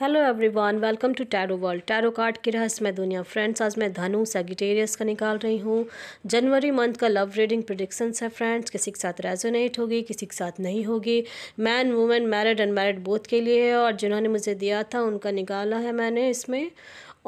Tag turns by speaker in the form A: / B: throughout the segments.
A: hello everyone welcome to tarot world tarot card की रहस्यमय दुनिया फ्रेंड्स आज मैं धनु सेगिटेरियस का निकाल रही हूँ जनवरी मंथ का लव रीडिंग प्रडिक्शंस है फ्रेंड्स किसी के साथ रेजोनेट होगी किसी के साथ नहीं होगी man women married unmarried both के लिए है और जिन्होंने मुझे दिया था उनका निकाला है मैंने इसमें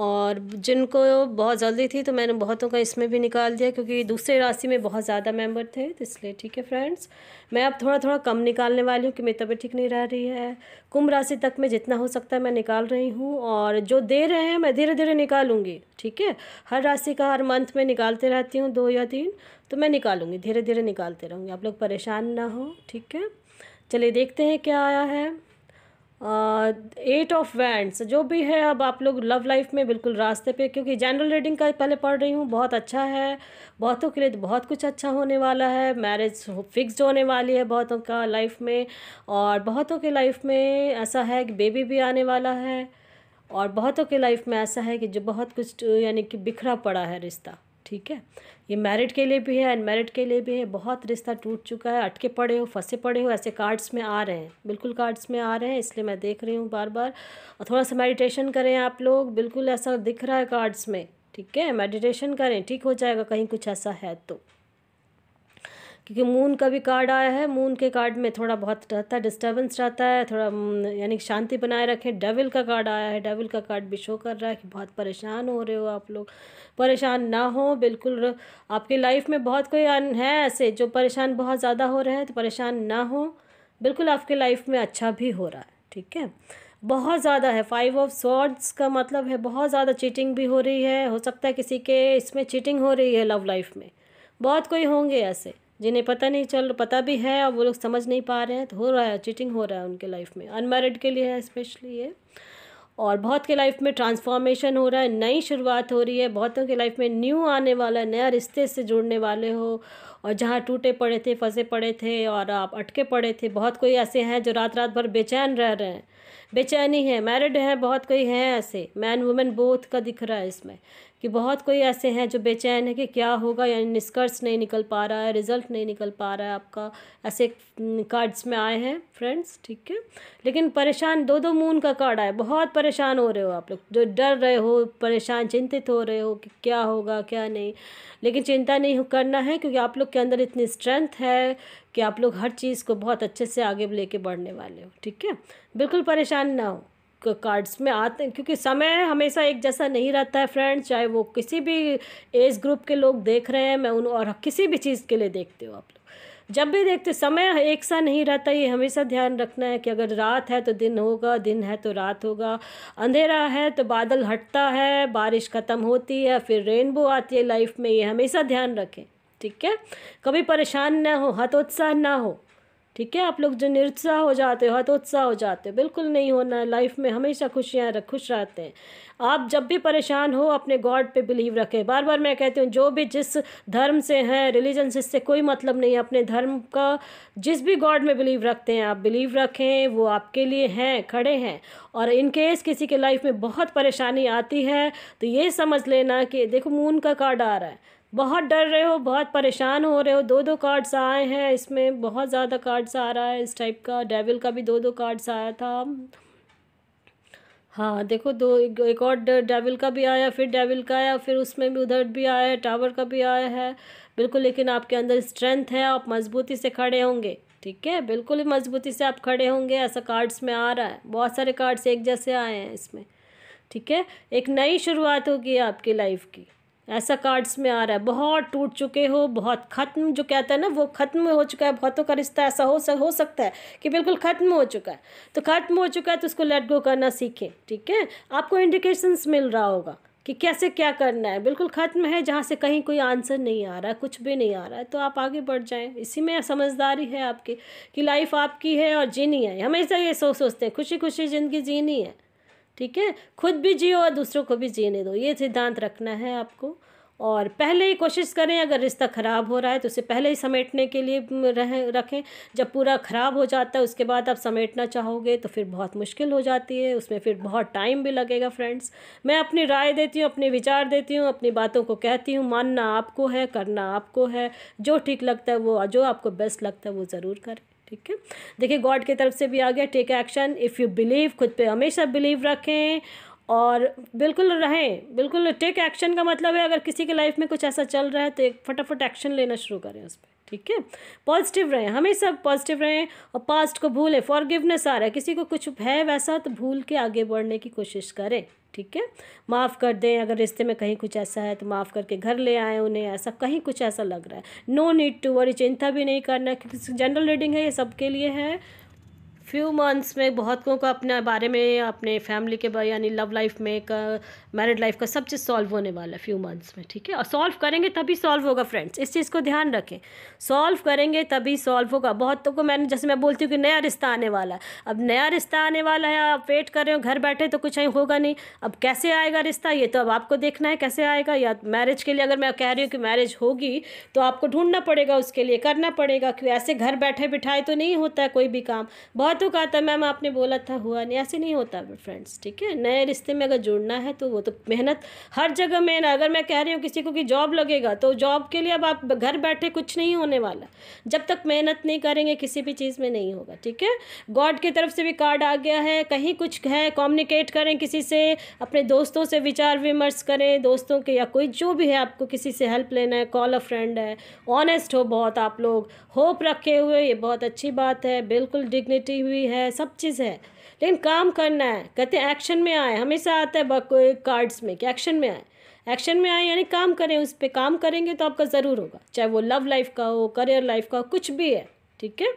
A: और जिनको बहुत जल्दी थी तो मैंने बहुतों का इसमें भी निकाल दिया क्योंकि दूसरे राशि में बहुत ज़्यादा मेंबर थे तो इसलिए ठीक है फ्रेंड्स मैं अब थोड़ा थोड़ा कम निकालने वाली हूँ कि मेरी तबीयत ठीक नहीं रह रही है कुंभ राशि तक में जितना हो सकता है मैं निकाल रही हूँ और जो दे रहे हैं मैं धीरे धीरे निकालूंगी ठीक है हर राशि का हर मंथ में निकालते रहती हूँ दो या तीन तो मैं निकालूंगी धीरे धीरे निकालते रहूँगी आप लोग परेशान ना हो ठीक है चलिए देखते हैं क्या आया है एट ऑफ वैंड्स जो भी है अब आप लोग लव लाइफ में बिल्कुल रास्ते पे क्योंकि जनरल रीडिंग का पहले पढ़ रही हूँ बहुत अच्छा है बहुतों के लिए तो बहुत कुछ अच्छा होने वाला है मैरिज फिक्स्ड होने वाली है बहुतों का लाइफ में और बहुतों के लाइफ में ऐसा है कि बेबी भी आने वाला है और बहुतों के लाइफ में ऐसा है कि जो बहुत कुछ यानी कि बिखरा पड़ा है रिश्ता ठीक है ये मैरिड के लिए भी है अनमेरिट के लिए भी है बहुत रिश्ता टूट चुका है अटके पड़े हो फंसे पड़े हो ऐसे कार्ड्स में आ रहे हैं बिल्कुल कार्ड्स में आ रहे हैं इसलिए मैं देख रही हूँ बार बार और थोड़ा सा मेडिटेशन करें आप लोग बिल्कुल ऐसा दिख रहा है कार्ड्स में ठीक है मेडिटेशन करें ठीक हो जाएगा कहीं कुछ ऐसा है तो क्योंकि मून का भी कार्ड आया है मून के कार्ड में थोड़ा बहुत रहता है डिस्टर्बेंस रहता है थोड़ा mm, यानी शांति बनाए रखें डेविल का कार्ड आया है डेविल का कार्ड भी शो कर रहा है कि बहुत परेशान हो रहे हो आप लोग परेशान ना हो बिल्कुल आपकी लाइफ में बहुत कोई है ऐसे जो परेशान बहुत ज़्यादा हो रहे हैं तो परेशान ना हो बिल्कुल आपके लाइफ में अच्छा भी हो रहा है ठीक है बहुत ज़्यादा है फाइव ऑफ स्वॉर्ड्स का मतलब है बहुत ज़्यादा चीटिंग भी हो रही है हो सकता है किसी के इसमें चीटिंग हो रही है लव लाइफ में बहुत कोई होंगे ऐसे जिन्हें पता नहीं चल पता भी है और वो लोग समझ नहीं पा रहे हैं तो हो रहा है चीटिंग हो रहा है उनके लाइफ में अनमेरिड के लिए है स्पेशली ये और बहुत के लाइफ में ट्रांसफॉर्मेशन हो रहा है नई शुरुआत हो रही है बहुतों के लाइफ में न्यू आने वाला है नया रिश्ते से जुड़ने वाले हो और जहाँ टूटे पड़े थे फंसे पड़े थे और आप अटके पड़े थे बहुत कोई ऐसे हैं जो रात रात भर बेचैन रह रहे हैं बेचैनी है मैरिड है बहुत कोई हैं ऐसे मैन वुमेन बोथ का दिख रहा है इसमें कि बहुत कोई ऐसे हैं जो बेचैन है कि क्या होगा यानी निष्कर्ष नहीं निकल पा रहा है रिज़ल्ट नहीं निकल पा रहा है आपका ऐसे कार्ड्स हम्म, में आए हैं फ्रेंड्स ठीक है लेकिन परेशान दो दो मून का कार्ड आए बहुत परेशान हो रहे हो आप लोग जो डर रहे हो परेशान चिंतित हो रहे हो कि क्या होगा क्या नहीं लेकिन चिंता नहीं करना है क्योंकि आप लोग के अंदर इतनी स्ट्रेंथ है कि आप लोग हर चीज़ को बहुत अच्छे से आगे लेके बढ़ने वाले हो ठीक है बिल्कुल परेशान ना हो कार्ड्स में आते हैं क्योंकि समय हमेशा एक जैसा नहीं रहता है फ्रेंड चाहे वो किसी भी एज ग्रुप के लोग देख रहे हैं मैं उन और किसी भी चीज़ के लिए देखते हो आप लोग जब भी देखते समय एक सा नहीं रहता ये हमेशा ध्यान रखना है कि अगर रात है तो दिन होगा दिन है तो रात होगा अंधेरा है तो बादल हटता है बारिश ख़त्म होती है फिर रेनबो आती है लाइफ में ये हमेशा ध्यान रखें ठीक है कभी परेशान ना हो हतोत्साह ना हो ठीक है आप लोग जो निरुत्साह हो जाते हो हतोत्साह हो जाते हो बिल्कुल नहीं होना लाइफ में हमेशा खुशियाँ रख खुश रहते हैं आप जब भी परेशान हो अपने गॉड पे बिलीव रखें बार बार मैं कहती हूँ जो भी जिस धर्म से हैं रिलीजन से इससे कोई मतलब नहीं है अपने धर्म का जिस भी गॉड में बिलीव रखते हैं आप बिलीव रखें वो आपके लिए हैं खड़े हैं और इन केस किसी के लाइफ में बहुत परेशानी आती है तो ये समझ लेना कि देखो मून का कार्ड आ रहा है बहुत डर रहे हो बहुत परेशान हो रहे हो दो दो कार्ड्स आए हैं इसमें बहुत ज़्यादा कार्ड्स आ रहा है इस टाइप का डेविल का भी दो दो कार्ड्स आया था हाँ देखो दो एक और डेविल का भी आया फिर डेविल का आया फिर उसमें भी उधर भी आया है टावर का भी आया है बिल्कुल लेकिन आपके अंदर स्ट्रेंथ है आप मजबूती से खड़े होंगे ठीक है बिल्कुल मजबूती से आप खड़े होंगे ऐसा कार्ड्स में आ रहा है बहुत सारे कार्ड्स एक जैसे आए हैं इसमें ठीक है एक नई शुरुआत होगी आपकी लाइफ की ऐसा कार्ड्स में आ रहा है बहुत टूट चुके हो बहुत ख़त्म जो कहता है ना वो ख़त्म हो चुका है बहुतों का रिश्ता ऐसा हो सक हो सकता है कि बिल्कुल ख़त्म हो चुका है तो ख़त्म हो चुका है तो उसको लेट गो करना सीखें ठीक है आपको इंडिकेशंस मिल रहा होगा कि कैसे क्या करना है बिल्कुल ख़त्म है जहाँ से कहीं कोई आंसर नहीं आ रहा है कुछ भी नहीं आ रहा है तो आप आगे बढ़ जाएं इसी में समझदारी है आपकी कि लाइफ आपकी है और जीनी है हमेशा ये सोच सोचते हैं खुशी खुशी ज़िंदगी जीनी है ठीक है खुद भी जियो और दूसरों को भी जीने दो ये सिद्धांत रखना है आपको और पहले ही कोशिश करें अगर रिश्ता ख़राब हो रहा है तो उसे पहले ही समेटने के लिए रहें रखें जब पूरा ख़राब हो जाता है उसके बाद आप समेटना चाहोगे तो फिर बहुत मुश्किल हो जाती है उसमें फिर बहुत टाइम भी लगेगा फ्रेंड्स मैं अपनी राय देती हूँ अपने विचार देती हूँ अपनी बातों को कहती हूँ मानना आपको है करना आपको है जो ठीक लगता है वो जो आपको बेस्ट लगता है वो ज़रूर करें ठीक है देखिए गॉड की तरफ से भी आ गया take action if you believe खुद पे हमेशा बिलीव रखें और बिल्कुल रहें बिल्कुल टेक एक्शन का मतलब है अगर किसी के लाइफ में कुछ ऐसा चल रहा है तो एक फटाफट एक्शन लेना शुरू करें उस पर ठीक है पॉजिटिव रहें हमेशा पॉजिटिव रहें और पास्ट को भूलें फॉरगिवनेस आ रहा है किसी को कुछ है वैसा तो भूल के आगे बढ़ने की कोशिश करें ठीक है माफ़ कर दें अगर रिश्ते में कहीं कुछ ऐसा है तो माफ़ करके घर ले आए उन्हें ऐसा कहीं कुछ ऐसा लग रहा है नो नीड टू वरी चिंता भी नहीं करना क्योंकि जनरल रीडिंग है ये सबके लिए है फ्यू मंथ्स में बहुत लोगों का अपने बारे में अपने फैमिली के बारे यानी लव लाइफ में का मैरिड लाइफ का सब चीज़ सॉल्व होने वाला है फ्यू मंथ्स में ठीक है और सॉल्व करेंगे तभी सॉल्व होगा फ्रेंड्स इस चीज़ को ध्यान रखें सॉल्व करेंगे तभी सॉल्व होगा बहुत तो को मैंने जैसे मैं बोलती हूँ कि नया रिश्ता आने वाला है अब नया रिश्ता आने वाला है आप वेट कर रहे हो घर बैठे तो कुछ होगा नहीं अब कैसे आएगा रिश्ता ये तो अब आपको देखना है कैसे आएगा या मैरिज के लिए अगर मैं कह रही हूँ कि मैरिज होगी तो आपको ढूंढना पड़ेगा उसके लिए करना पड़ेगा कि ऐसे घर बैठे बिठाए तो नहीं होता है कोई भी काम बहुत बातों का आता मैम आपने बोला था हुआ नहीं ऐसे नहीं होता फ्रेंड्स ठीक है नए रिश्ते में अगर जुड़ना है तो वो तो मेहनत हर जगह में अगर मैं कह रही हूँ किसी को कि जॉब लगेगा तो जॉब के लिए अब आप घर बैठे कुछ नहीं होने वाला जब तक मेहनत नहीं करेंगे किसी भी चीज़ में नहीं होगा ठीक है गॉड की तरफ से भी कार्ड आ गया है कहीं कुछ है कॉम्युनिकेट करें किसी से अपने दोस्तों से विचार विमर्श करें दोस्तों के या कोई जो भी है आपको किसी से हेल्प लेना है कॉल अ फ्रेंड है ऑनेस्ट हो बहुत आप लोग होप रखे हुए ये बहुत अच्छी बात है बिल्कुल डिग्निटी हुई है सब चीज़ है लेकिन काम करना है कहते हैं एक्शन में आए हमेशा आता है कार्ड्स में कि एक्शन में आए एक्शन में आए यानी काम करें उस पर काम करेंगे तो आपका ज़रूर होगा चाहे वो लव लाइफ का हो करियर लाइफ का हो कुछ भी है ठीक है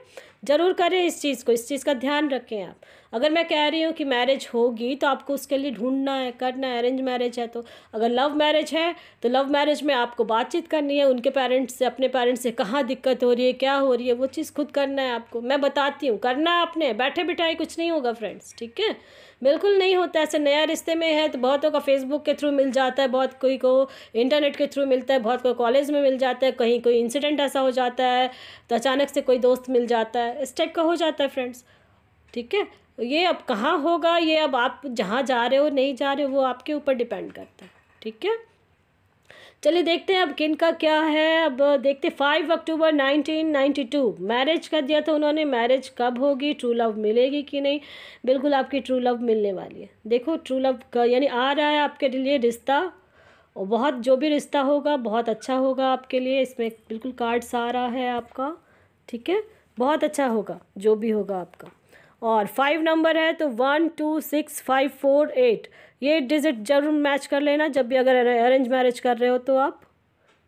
A: ज़रूर करें इस चीज़ को इस चीज़ का ध्यान रखें आप अगर मैं कह रही हूँ कि मैरिज होगी तो आपको उसके लिए ढूंढना है करना है अरेंज मैरिज है तो अगर लव मैरिज है तो लव मैरिज में आपको बातचीत करनी है उनके पेरेंट्स से अपने पेरेंट्स से कहाँ दिक्कत हो रही है क्या हो रही है वो चीज़ खुद करना है आपको मैं बताती हूँ करना है आपने बैठे बिठाए कुछ नहीं होगा फ्रेंड्स ठीक है बिल्कुल नहीं होता ऐसे नया रिश्ते में है तो बहुतों का फेसबुक के थ्रू मिल जाता है बहुत कोई को इंटरनेट के थ्रू मिलता है बहुत को कॉलेज में मिल जाता है कहीं कोई इंसिडेंट ऐसा हो जाता है तो अचानक से कोई दोस्त मिल जाता है इस टाइप का हो जाता है फ्रेंड्स ठीक है ये अब कहाँ होगा ये अब आप जहाँ जा रहे हो नहीं जा रहे हो वो आपके ऊपर डिपेंड करता है ठीक है चलिए देखते हैं अब किन का क्या है अब देखते five October nineteen ninety two marriage कर दिया था उन्होंने मैरिज कब होगी ट्रू लव मिलेगी कि नहीं बिल्कुल आपकी ट्रू लव मिलने वाली है देखो ट्रू लव का यानी आ रहा है आपके लिए रिश्ता और बहुत जो भी रिश्ता होगा बहुत अच्छा होगा आपके लिए इसमें बिल्कुल कार्ड्स आ रहा है आपका ठीक है बहुत अच्छा होगा जो भी होगा आपका और फाइव नंबर है तो one two six five four eight ये डिजिट जरूर मैच कर लेना जब भी अगर अरेंज मैरिज कर रहे हो तो आप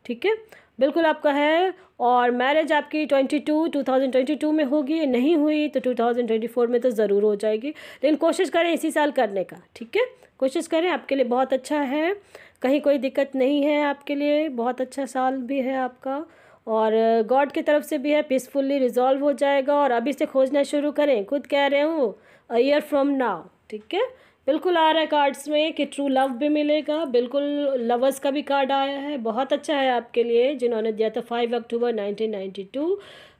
A: ठीक है बिल्कुल आपका है और मैरिज आपकी twenty two two thousand twenty two में होगी नहीं हुई तो टू थाउजेंड ट्वेंटी फोर में तो ज़रूर हो जाएगी लेकिन कोशिश करें इसी साल करने का ठीक है कोशिश करें आपके लिए बहुत अच्छा है कहीं कोई दिक्कत नहीं है आपके लिए बहुत अच्छा साल भी है आपका और गॉड की तरफ से भी है पीसफुली रिजॉल्व हो जाएगा और अभी से खोजना शुरू करें खुद कह रहे हूँ अ ईयर फ्रॉम नाउ ठीक है बिल्कुल आ रहा है कार्ड्स में कि ट्रू लव भी मिलेगा बिल्कुल लवर्स का भी कार्ड आया है बहुत अच्छा है आपके लिए जिन्होंने दिया था five October nineteen ninety two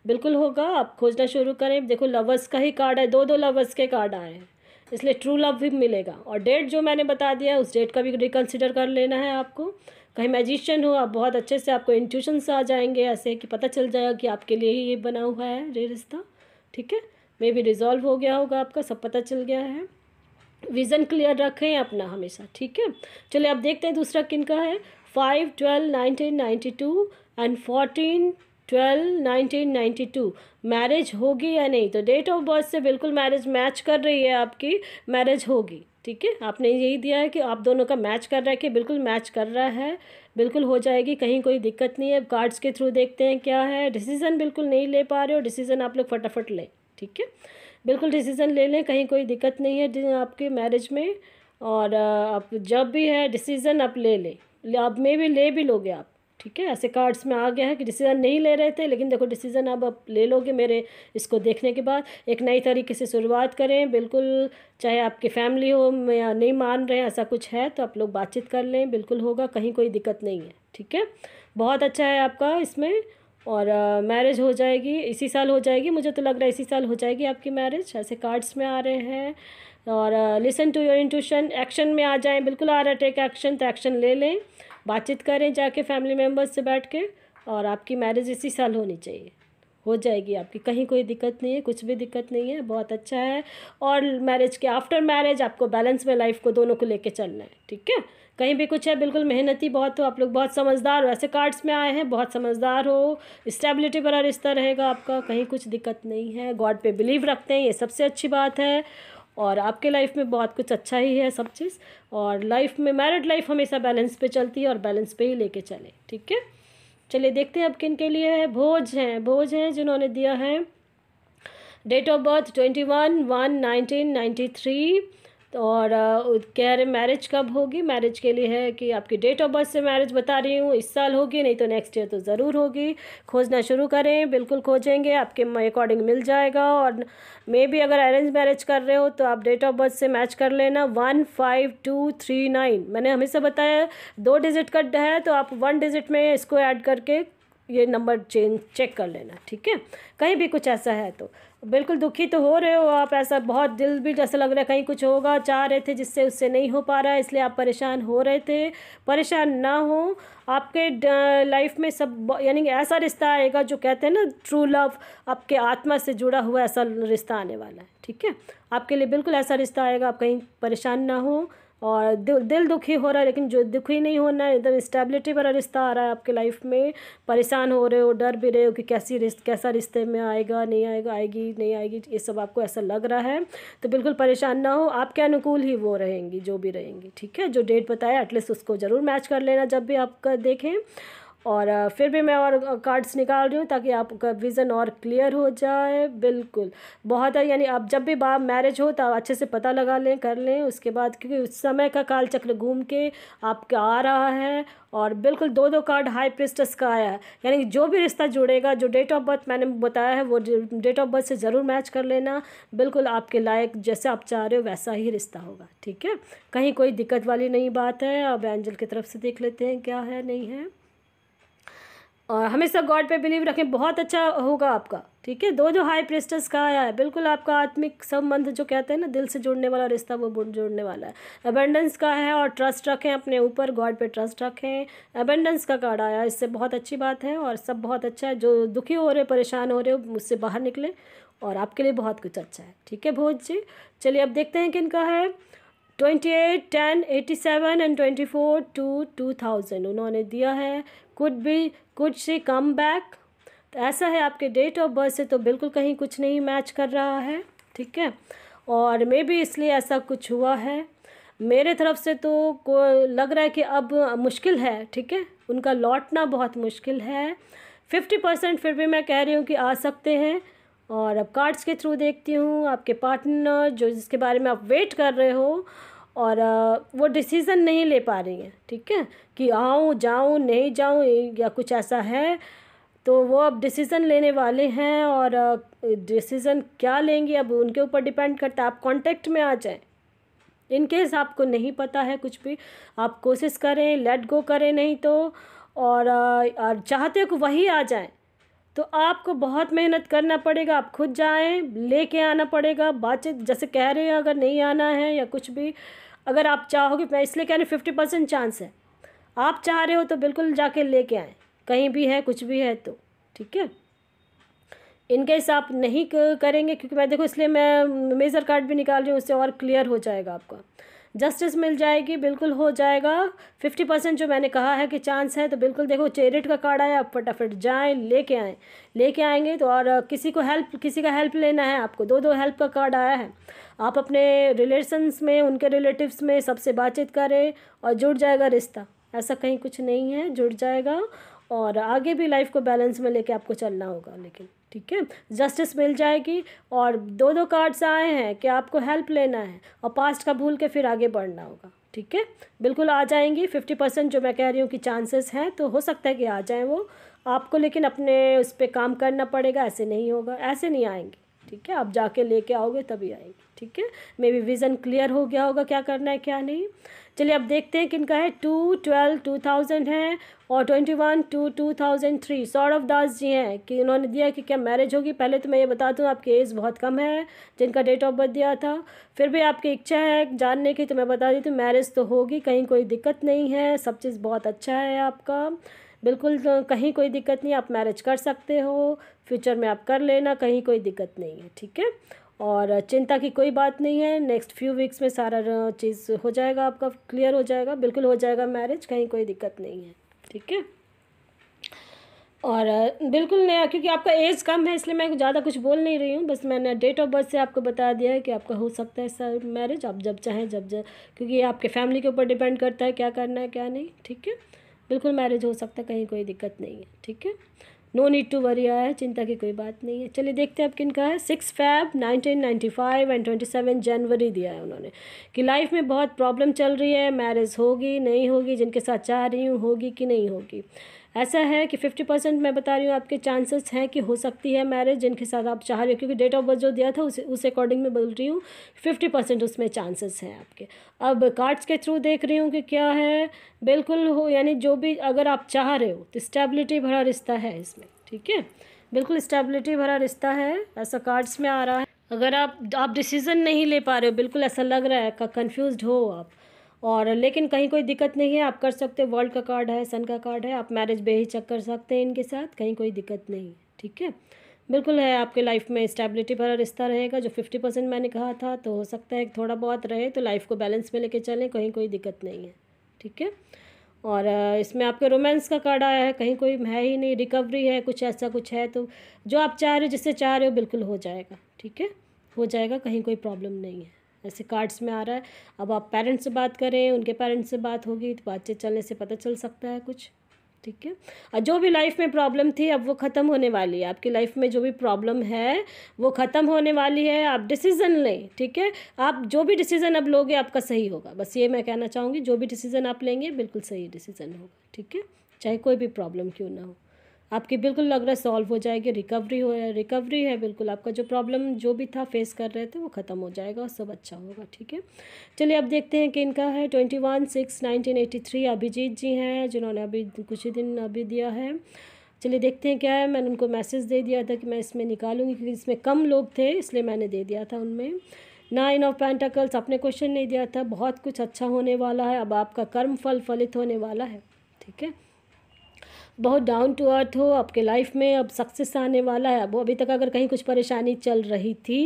A: बिल्कुल होगा आप खोजना शुरू करें देखो लवर्स का ही कार्ड है दो दो लवर्स के कार्ड आए हैं इसलिए ट्रू लव भी मिलेगा और डेट जो मैंने बता दिया उस डेट का भी रिकन्सिडर कर लेना है आपको कहीं मैजिशियन हो आप बहुत अच्छे से आपको इंट्यूशन से आ जाएंगे ऐसे कि पता चल जाएगा कि आपके लिए ही ये बना हुआ है ये रिश्ता ठीक है मे भी रिजॉल्व हो गया होगा आपका सब पता चल गया है विज़न क्लियर रखें अपना हमेशा ठीक है चलिए आप देखते हैं दूसरा किन का है five twelve nineteen ninety two and fourteen twelve nineteen ninety two marriage होगी या नहीं तो डेट ऑफ बर्थ से बिल्कुल मैरिज मैच कर रही है आपकी मैरिज होगी ठीक है आपने यही दिया है कि आप दोनों का मैच कर रहा है कि बिल्कुल मैच कर रहा है बिल्कुल हो जाएगी कहीं कोई दिक्कत नहीं है कार्ड्स के थ्रू देखते हैं क्या है डिसीज़न बिल्कुल नहीं ले पा रहे हो डिसीज़न आप लोग फटाफट लें ठीक है बिल्कुल डिसीज़न ले लें कहीं कोई दिक्कत नहीं है आपके मैरिज में और आप जब भी है डिसीज़न आप ले लें अब में भी ले भी लोगे आप ठीक है ऐसे कार्ड्स में आ गया है कि डिसीज़न नहीं ले रहे थे लेकिन देखो डिसीज़न अब आप ले लोगे मेरे इसको देखने के बाद एक नई तरीके से शुरुआत करें बिल्कुल चाहे आपकी फैमिली हो या नहीं मान रहे ऐसा कुछ है तो आप लोग बातचीत कर लें बिल्कुल होगा कहीं कोई दिक्कत नहीं है ठीक है बहुत अच्छा है आपका इसमें और मैरिज uh, हो जाएगी इसी साल हो जाएगी मुझे तो लग रहा है इसी साल हो जाएगी आपकी मैरिज ऐसे कार्ड्स में आ रहे हैं और listen to your intuition action में आ जाएं बिल्कुल आ रहा है टेक एक्शन तो एक्शन ले लें बातचीत करें जाके फैमिली मेम्बर्स से बैठ के और आपकी मैरिज इसी साल होनी चाहिए हो जाएगी आपकी कहीं कोई दिक्कत नहीं है कुछ भी दिक्कत नहीं है बहुत अच्छा है और मैरिज के आफ्टर मैरिज आपको बैलेंस में लाइफ को दोनों को लेके चलना है ठीक है कहीं भी कुछ है बिल्कुल मेहनती बहुत हो आप लोग बहुत समझदार हो ऐसे कार्ड्स में आए हैं बहुत समझदार हो स्टेबिलिटी बड़ा रिश्ता रहेगा आपका कहीं कुछ दिक्कत नहीं है गॉड पे बिलीव रखते हैं ये सबसे अच्छी बात है और आपके लाइफ में बहुत कुछ अच्छा ही है सब चीज़ और लाइफ में मैरिड लाइफ हमेशा बैलेंस पे चलती है और बैलेंस पे ही लेके चले ठीक है चलिए देखते हैं अब किन के लिए है भोज हैं भोज हैं जिन्होंने दिया है date of birth twenty one one nineteen ninety three तो और कह रहे मैरिज कब होगी मैरिज के लिए है कि आपकी डेट ऑफ बर्थ से मैरिज बता रही हूँ इस साल होगी नहीं तो नेक्स्ट ईयर तो ज़रूर होगी खोजना शुरू करें बिल्कुल खोजेंगे आपके अकॉर्डिंग मिल जाएगा और मे भी अगर अरेंज मैरिज कर रहे हो तो आप डेट ऑफ बर्थ से मैच कर लेना one five two three nine मैंने हमेशा बताया दो डिजिट कट है तो आप वन डिजिट में इसको ऐड करके ये नंबर चेंज चेक कर लेना ठीक है कहीं भी कुछ ऐसा है तो बिल्कुल दुखी तो हो रहे हो आप ऐसा बहुत दिल भी जैसा लग रहा है कहीं कुछ होगा चाह रहे थे जिससे उससे नहीं हो पा रहा है इसलिए आप परेशान हो रहे थे परेशान ना हो आपके लाइफ में सब यानी ऐसा रिश्ता आएगा जो कहते हैं ना ट्रू लव आपके आत्मा से जुड़ा हुआ ऐसा रिश्ता आने वाला है ठीक है आपके लिए बिल्कुल ऐसा रिश्ता आएगा आप कहीं परेशान ना हो और दिल दुखी हो रहा है लेकिन जो दुखी नहीं होना है एकदम स्टेबिलिटी वाला रिश्ता आ रहा है आपके लाइफ में परेशान हो रहे हो डर भी रहे हो कि कैसी रिश्त कैसा रिश्ते में आएगा नहीं आएगा आएगी नहीं आएगी ये सब आपको ऐसा लग रहा है तो बिल्कुल परेशान ना हो आपके अनुकूल ही वो रहेंगी जो भी रहेंगी ठीक है जो डेट बताया एटलीस्ट उसको ज़रूर मैच कर लेना जब भी आपका देखें और फिर भी मैं और कार्ड्स निकाल रही हूँ ताकि आपका विज़न और क्लियर हो जाए बिल्कुल बहुत है यानी आप जब भी बा मैरिज हो तो अच्छे से पता लगा लें कर लें उसके बाद क्योंकि उस समय का काल चक्र घूम के आपका आ रहा है और बिल्कुल दो दो कार्ड हाई प्रिस्टस का आया है यानी जो भी रिश्ता जुड़ेगा जो डेट ऑफ बर्थ मैंने बताया है वो डेट ऑफ बर्थ से ज़रूर मैच कर लेना बिल्कुल आपके लायक जैसे आप चाह रहे हो वैसा ही रिश्ता होगा ठीक है कहीं कोई दिक्कत वाली नहीं बात है अब एंजल की तरफ से देख लेते हैं क्या है नहीं है और हमेशा गॉड पे बिलीव रखें बहुत अच्छा होगा आपका ठीक है दो जो हाई प्रेस्टस का आया है बिल्कुल आपका आत्मिक संबंध जो कहते हैं ना दिल से जुड़ने वाला रिश्ता वो जुड़ने वाला है अबेंडेंस का है और ट्रस्ट रखें अपने ऊपर गॉड पे ट्रस्ट रखें अबेंडेंस का कार्ड आया इससे बहुत अच्छी बात है और सब बहुत अच्छा है जो दुखी हो रहे परेशान हो रहे मुझसे बाहर निकले और आपके लिए बहुत कुछ अच्छा है ठीक है भोज जी चलिए अब देखते हैं किन का है twenty eight ten eighty seven and twenty four two two thousand उन्होंने दिया है could be could see come back तो ऐसा है आपके डेट ऑफ बर्थ से तो बिल्कुल कहीं कुछ नहीं मैच कर रहा है ठीक है और मे भी इसलिए ऐसा कुछ हुआ है मेरे तरफ से तो को लग रहा है कि अब मुश्किल है ठीक है उनका लौटना बहुत मुश्किल है फिफ्टी परसेंट फिर भी मैं कह रही हूँ कि आ सकते हैं और अब कार्ड्स के थ्रू देखती हूँ आपके पार्टनर जो जिसके बारे में आप वेट कर रहे हो और वो डिसीज़न नहीं ले पा रही हैं ठीक है कि आऊँ जाऊँ नहीं जाऊँ या कुछ ऐसा है तो वो अब डिसीज़न लेने वाले हैं और डिसीज़न क्या लेंगे अब उनके ऊपर डिपेंड करता है आप कांटेक्ट में आ जाएं इन केस आपको नहीं पता है कुछ भी आप कोशिश करें लेट गो करें नहीं तो और, और चाहते कि वही आ जाएं तो आपको बहुत मेहनत करना पड़ेगा आप खुद जाएं लेके आना पड़ेगा बातचीत जैसे कह रहे हैं अगर नहीं आना है या कुछ भी अगर आप चाहोगे मैं इसलिए कह रही फिफ्टी परसेंट चांस है आप चाह रहे हो तो बिल्कुल जाके लेके आए कहीं भी है कुछ भी है तो ठीक है इनकेस आप नहीं करेंगे क्योंकि मैं देखो इसलिए मैं मेज़र कार्ड भी निकाल रही हूँ उससे और क्लियर हो जाएगा आपका जस्टिस मिल जाएगी बिल्कुल हो जाएगा फिफ्टी परसेंट जो मैंने कहा है कि चांस है तो बिल्कुल देखो चेरिट का कार्ड आया आप फटाफट जाएँ लेके आएँ लेके आएंगे तो और किसी को हेल्प किसी का हेल्प लेना है आपको दो दो हेल्प का कार्ड आया है आप अपने रिलेशंस में उनके रिलेटिव्स में सबसे बातचीत करें और जुड़ जाएगा रिश्ता ऐसा कहीं कुछ नहीं है जुड़ जाएगा और आगे भी लाइफ को बैलेंस में लेके आपको चलना होगा लेकिन ठीक है जस्टिस मिल जाएगी और दो दो कार्ड्स आए हैं कि आपको हेल्प लेना है और पास्ट का भूल के फिर आगे बढ़ना होगा ठीक है बिल्कुल आ जाएंगी फिफ्टी परसेंट जो मैं कह रही हूँ कि चांसेस हैं तो हो सकता है कि आ जाएँ वो आपको लेकिन अपने उस पर काम करना पड़ेगा ऐसे नहीं होगा ऐसे नहीं आएंगे ठीक है आप जाके लेके आओगे तभी आएंगे ठीक है मे बी विज़न क्लियर हो गया होगा क्या करना है क्या नहीं चलिए अब देखते हैं किनका है टू ट्वेल्व टू थाउजेंड है और twenty one two two thousand three Saurabh Das ji हैं कि उन्होंने दिया कि क्या मैरिज होगी पहले तो मैं ये बता दूँ आपकी एज बहुत कम है जिनका डेट ऑफ बर्थ दिया था फिर भी आपकी इच्छा है जानने की तो मैं बता देती हूँ मैरिज तो होगी कहीं कोई दिक्कत नहीं है सब चीज़ बहुत अच्छा है आपका बिल्कुल तो कहीं कोई दिक्कत नहीं आप मैरिज कर सकते हो फ्यूचर में आप कर लेना कहीं कोई दिक्कत नहीं है ठीक है और चिंता की कोई बात नहीं है नेक्स्ट फ्यू वीक्स में सारा चीज़ हो जाएगा आपका क्लियर हो जाएगा बिल्कुल हो जाएगा मैरिज कहीं कोई दिक्कत नहीं है ठीक है और बिल्कुल नया क्योंकि आपका एज कम है इसलिए मैं ज़्यादा कुछ बोल नहीं रही हूँ बस मैंने डेट ऑफ बर्थ से आपको बता दिया है कि आपका हो सकता है सर मैरिज आप जब चाहें जब जब क्योंकि ये आपके फैमिली के ऊपर डिपेंड करता है क्या करना है क्या नहीं ठीक है बिल्कुल मैरिज हो सकता है कहीं कोई दिक्कत नहीं है ठीक है नो नीड टू वरी आया है चिंता की कोई बात नहीं है चलिए देखते हैं अब किन का है सिक्स फैब 1995 एंड 27 जनवरी दिया है उन्होंने कि लाइफ में बहुत प्रॉब्लम चल रही है मैरिज होगी नहीं होगी जिनके साथ चाह रही हूँ होगी कि नहीं होगी ऐसा है कि फिफ्टी परसेंट मैं बता रही हूँ आपके चांसेस हैं कि हो सकती है मैरिज जिनके साथ आप चाह रहे हो क्योंकि डेट ऑफ बर्थ जो दिया था उस उस अकॉर्डिंग में बोल रही हूँ फिफ्टी परसेंट उसमें चांसेस हैं आपके अब कार्ड्स के थ्रू देख रही हूँ कि क्या है बिल्कुल हो यानी जो भी अगर आप चाह रहे हो तो स्टेबिलिटी भरा रिश्ता है इसमें ठीक है बिल्कुल स्टेबिलिटी भरा रिश्ता है ऐसा कार्ड्स में आ रहा है अगर आप आप डिसीज़न नहीं ले पा रहे हो बिल्कुल ऐसा लग रहा है कन्फ्यूज हो आप और लेकिन कहीं कोई दिक्कत नहीं है आप कर सकते वर्ल्ड का कार्ड है सन का कार्ड है आप मैरिज बेहिचक कर सकते हैं इनके साथ कहीं कोई दिक्कत नहीं ठीक है बिल्कुल है आपके लाइफ में स्टेबिलिटी भरा रिश्ता रहेगा जो फिफ्टी परसेंट मैंने कहा था तो हो सकता है थोड़ा बहुत रहे तो लाइफ को बैलेंस में लेके चलें कहीं कोई दिक्कत नहीं है ठीक है और इसमें आपके रोमांस का कार्ड आया है कहीं कोई है ही नहीं रिकवरी है कुछ ऐसा कुछ है तो जो आप चाह रहे हो जिससे चाह रहे हो बिल्कुल हो जाएगा ठीक है हो जाएगा कहीं कोई प्रॉब्लम नहीं है ऐसे कार्ड्स में आ रहा है अब आप पेरेंट्स से बात करें उनके पेरेंट्स से बात होगी तो बातचीत चलने से पता चल सकता है कुछ ठीक है और जो भी लाइफ में प्रॉब्लम थी अब वो ख़त्म होने वाली है आपकी लाइफ में जो भी प्रॉब्लम है वो ख़त्म होने वाली है आप डिसीज़न लें ठीक है आप जो भी डिसीज़न अब लोगे आपका सही होगा बस ये मैं कहना चाहूँगी जो भी डिसीज़न आप लेंगे बिल्कुल सही डिसीज़न होगा ठीक है चाहे कोई भी प्रॉब्लम क्यों ना हो आपकी बिल्कुल लग रहा है सॉल्व हो जाएगी रिकवरी हो रिकवरी है बिल्कुल आपका जो प्रॉब्लम जो भी था फेस कर रहे थे वो ख़त्म हो जाएगा और सब अच्छा होगा ठीक है चलिए अब देखते हैं कि इनका है twenty one six nineteen eighty three Abhijit ji हैं जिन्होंने अभी कुछ ही दिन अभी दिया है चलिए देखते हैं क्या है मैंने उनको मैसेज दे दिया था कि मैं इसमें निकालूंगी क्योंकि इसमें कम लोग थे इसलिए मैंने दे दिया था उनमें नाइन ऑफ पेंटाकल्स आपने क्वेश्चन नहीं दिया था बहुत कुछ अच्छा होने वाला है अब आपका कर्म फल फलित होने वाला है ठीक है बहुत डाउन टू अर्थ हो आपके लाइफ में अब सक्सेस आने वाला है वो अभी तक अगर कहीं कुछ परेशानी चल रही थी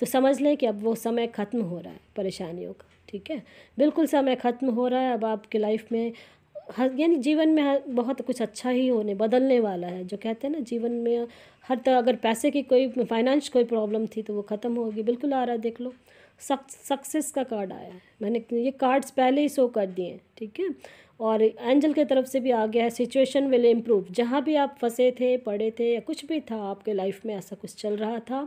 A: तो समझ लें कि अब वो समय ख़त्म हो रहा है परेशानियों का ठीक है बिल्कुल समय ख़त्म हो रहा है अब आपके लाइफ में यानी जीवन में बहुत कुछ अच्छा ही होने बदलने वाला है जो कहते हैं ना जीवन में हर तरह अगर पैसे की कोई फाइनेंस कोई प्रॉब्लम थी तो वो ख़त्म होगी बिल्कुल आ रहा है देख लो सक्सेस का कार्ड आया है मैंने ये कार्ड्स पहले ही शो कर दिए हैं ठीक है और एंजल के तरफ से भी आ गया है सिचुएशन विल इम्प्रूव जहाँ भी आप फंसे थे पड़े थे या कुछ भी था आपके लाइफ में ऐसा कुछ चल रहा था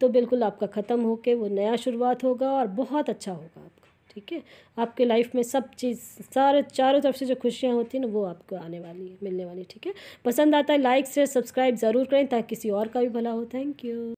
A: तो बिल्कुल आपका ख़त्म के वो नया शुरुआत होगा और बहुत अच्छा होगा आपका ठीक है आपके लाइफ में सब चीज़ सारे चारों तरफ से जो खुशियाँ होती हैं ना वो आपको आने वाली है मिलने वाली ठीक है पसंद आता है लाइक शेयर सब्सक्राइब ज़रूर करें ताकि किसी और का भी भला हो थैंक यू